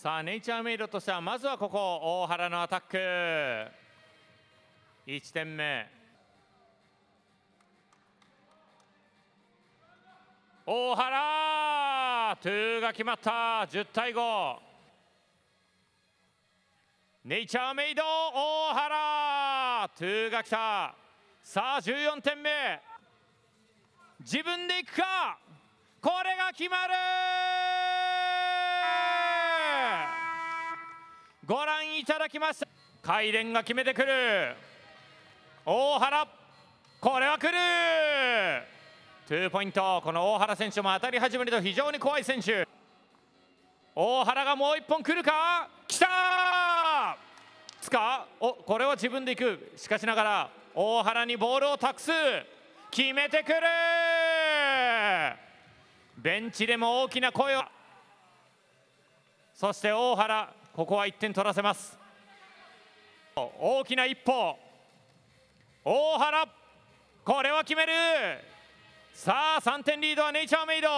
さあネイチャーメイドとしてはまずはここ大原のアタック1点目大原2が決まった10対5ネイチャーメイド大原2が来たさあ14点目自分でいくかこれが決まるご覧いただきました海が決めてくる大原これは来る2ポイントこの大原選手も当たり始めると非常に怖い選手大原がもう1本来るか来たつかおこれは自分で行くしかしながら大原にボールを託す決めてくるベンチでも大きな声をそして大原ここは1点取らせます大きな一歩大原これは決めるさあ3点リードはネイチャーメイド